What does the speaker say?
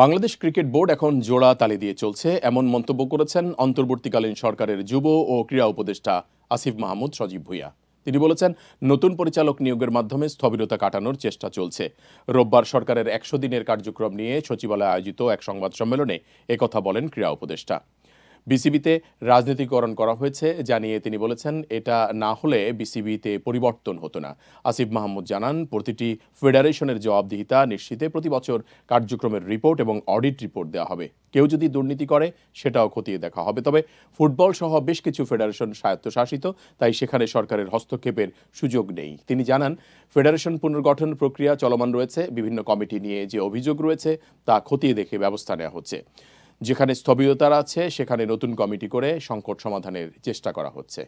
Bangladesh cricket board এখন জোড়া তালি দিয়ে চলছে এমন মন্তব্য করেছেন অন্তর্বর্তীকালীন সরকারের যুব ও ক্রীড়া উপদেষ্টা আসিফ মাহমুদ সজীব ভুইয়া তিনি বলেছেন নতুন পরিচালক নিয়োগের মাধ্যমে স্থবিরতা কাটানোর চেষ্টা চলছে রোববার সরকারের একশো দিনের কার্যক্রম নিয়ে সচিবালয়ে আয়োজিত এক সংবাদ সম্মেলনে একথা বলেন ক্রীড়া উপদেষ্টা বিসিবিতে রাজনীতিকরণ করা হয়েছে জানিয়ে তিনি বলেছেন এটা না হলে বিসিবিতে পরিবর্তন হতো না আসিফ মাহমুদ জানান প্রতিটি ফেডারেশনের জবাবদিহিতা নিশ্চিতে প্রতি বছর কার্যক্রমের রিপোর্ট এবং অডিট রিপোর্ট দেওয়া হবে কেউ যদি দুর্নীতি করে সেটাও খতিয়ে দেখা হবে তবে ফুটবল সহ বেশ কিছু ফেডারেশন স্বায়ত্তশাসিত তাই সেখানে সরকারের হস্তক্ষেপের সুযোগ নেই তিনি জানান ফেডারেশন পুনর্গঠন প্রক্রিয়া চলমান রয়েছে বিভিন্ন কমিটি নিয়ে যে অভিযোগ রয়েছে তা খতিয়ে দেখে ব্যবস্থা নেওয়া হচ্ছে যেখানে স্থবিরতার আছে সেখানে নতুন কমিটি করে সংকট সমাধানের চেষ্টা করা হচ্ছে